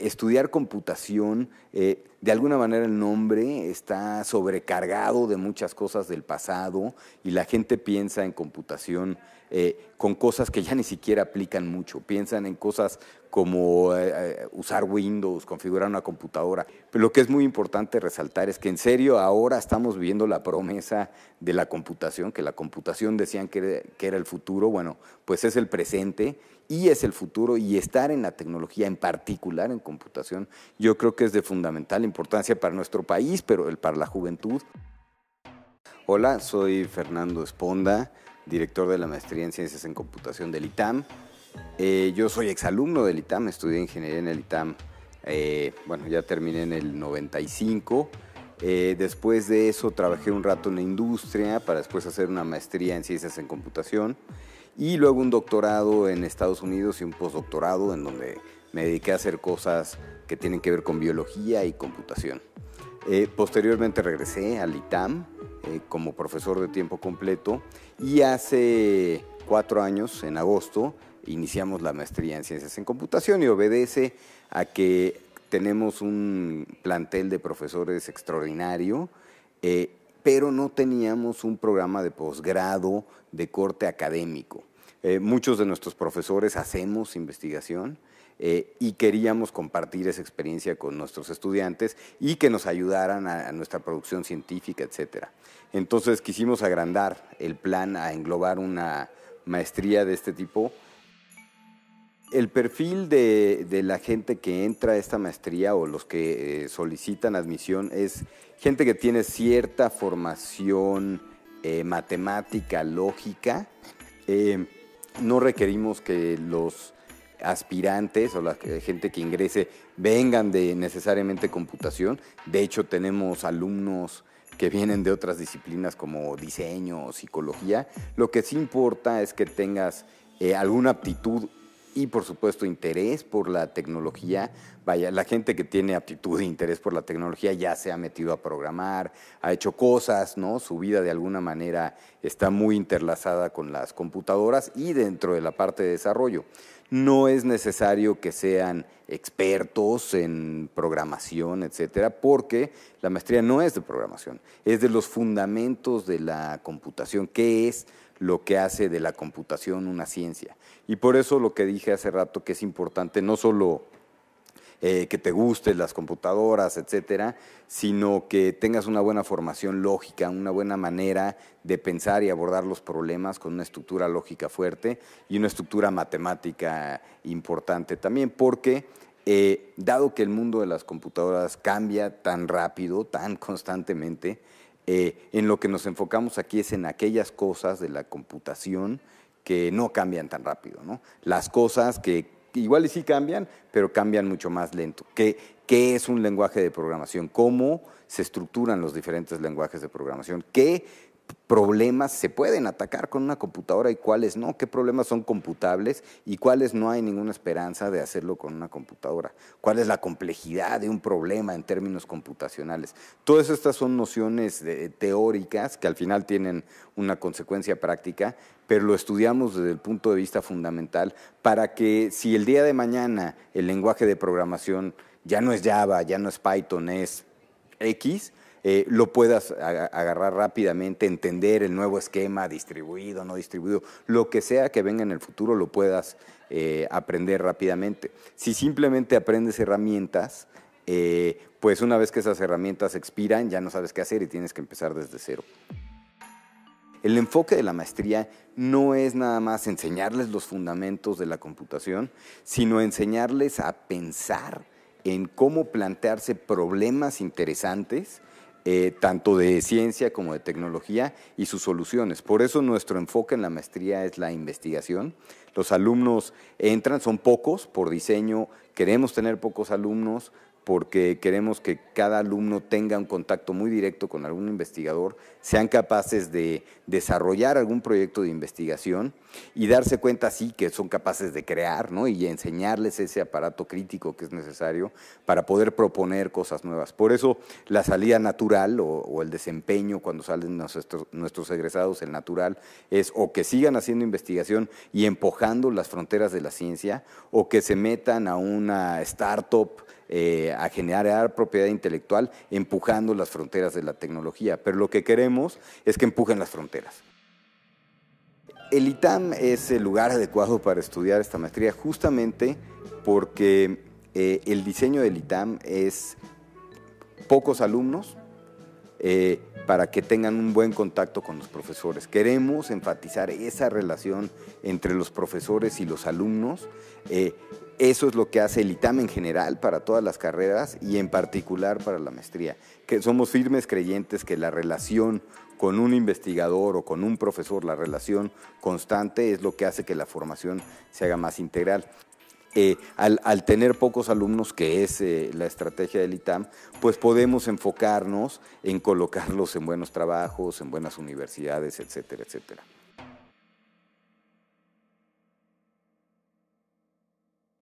estudiar computación, eh, de alguna manera el nombre está sobrecargado de muchas cosas del pasado y la gente piensa en computación eh, con cosas que ya ni siquiera aplican mucho. Piensan en cosas como eh, eh, usar Windows, configurar una computadora. Pero lo que es muy importante resaltar es que en serio ahora estamos viendo la promesa de la computación, que la computación decían que era el futuro, bueno, pues es el presente y es el futuro y estar en la tecnología, en particular en computación, yo creo que es de fundamental importancia para nuestro país, pero para la juventud. Hola, soy Fernando Esponda director de la maestría en Ciencias en Computación del ITAM. Eh, yo soy exalumno del ITAM, estudié ingeniería en el ITAM, eh, bueno, ya terminé en el 95. Eh, después de eso trabajé un rato en la industria para después hacer una maestría en Ciencias en Computación y luego un doctorado en Estados Unidos y un postdoctorado en donde me dediqué a hacer cosas que tienen que ver con biología y computación. Eh, posteriormente regresé al ITAM eh, como profesor de tiempo completo y hace cuatro años, en agosto, iniciamos la maestría en ciencias en computación y obedece a que tenemos un plantel de profesores extraordinario, eh, pero no teníamos un programa de posgrado de corte académico. muchos de nuestros profesores hacemos investigación eh, y queríamos compartir esa experiencia con nuestros estudiantes y que nos ayudaran a, nuestra producción científica, etc. Entonces quisimos agrandar el plan a englobar una maestría de este tipo. El perfil de, la gente que entra a esta maestría o los que eh, solicitan admisión es gente que tiene cierta formación eh, matemática, lógica. no requerimos que los aspirantes o la gente que ingrese vengan de necesariamente computación. De hecho, tenemos alumnos que vienen de otras disciplinas como diseño o psicología. Lo que sí importa es que tengas eh, alguna aptitud y por supuesto interés por la tecnología. Vaya, la gente que tiene aptitud e interés por la tecnología ya se ha metido a programar, ha hecho cosas, ¿no? Su vida de alguna manera está muy interlazada con las computadoras y dentro de la parte de desarrollo. No es necesario que sean expertos en programación, etcétera, porque la maestría no es de programación, es de los fundamentos de la computación, qué es lo que hace de la computación una ciencia. Y por eso lo que dije hace rato que es importante no solo eh, que te gusten las computadoras, etcétera, sino que tengas una buena formación lógica, una buena manera de pensar y abordar los problemas con una estructura lógica fuerte y una estructura matemática importante también, porque eh, dado que el mundo de las computadoras cambia tan rápido, tan constantemente, eh, en lo que nos enfocamos aquí es en aquellas cosas de la computación que no cambian tan rápido, ¿no? Las cosas que igual y sí cambian, pero cambian mucho más lento. ¿Qué, es un lenguaje de programación? ¿Cómo se estructuran los diferentes lenguajes de programación? ¿Qué problemas se pueden atacar con una computadora y cuáles no, qué problemas son computables y cuáles no hay ninguna esperanza de hacerlo con una computadora, cuál es la complejidad de un problema en términos computacionales. Todas estas son nociones eh, teóricas que al final tienen una consecuencia práctica, pero lo estudiamos desde el punto de vista fundamental para que si el día de mañana el lenguaje de programación ya no es Java, ya no es Python, es X, eh, lo puedas agarrar rápidamente, entender el nuevo esquema, distribuido, no distribuido, lo que sea que venga en el futuro, lo puedas eh, aprender rápidamente. Si simplemente aprendes herramientas, eh, pues una vez que esas herramientas expiran, ya no sabes qué hacer y tienes que empezar desde cero. El enfoque de la maestría no es nada más enseñarles los fundamentos de la computación, sino enseñarles a pensar en cómo plantearse problemas interesantes eh, tanto de ciencia como de tecnología y sus soluciones. Por eso nuestro enfoque en la maestría es la investigación. Los alumnos entran, son pocos por diseño, queremos tener pocos alumnos porque queremos que cada alumno tenga un contacto muy directo con algún investigador, sean capaces de desarrollar algún proyecto de investigación y darse cuenta, sí, que son capaces de crear y enseñarles ese aparato crítico que es necesario para poder proponer cosas nuevas. Por eso la salida natural o, el desempeño cuando salen nuestros, nuestros egresados, el natural, es o que sigan haciendo investigación y empujando las fronteras de la ciencia o que se metan a una startup eh, a generar propiedad intelectual empujando las fronteras de la tecnología. Pero lo que queremos es que empujen las fronteras. El ITAM es el lugar adecuado para estudiar esta maestría justamente porque eh, el diseño del ITAM es pocos alumnos, eh, para que tengan un buen contacto con los profesores. Queremos enfatizar esa relación entre los profesores y los alumnos. Eh, eso es lo que hace el ITAM en general para todas las carreras y en particular para la maestría, que somos firmes creyentes que la relación con un investigador o con un profesor, la relación constante es lo que hace que la formación se haga más integral. Eh, al, tener pocos alumnos, que es eh, la estrategia del ITAM, pues podemos enfocarnos en colocarlos en buenos trabajos, en buenas universidades, etcétera, etcétera.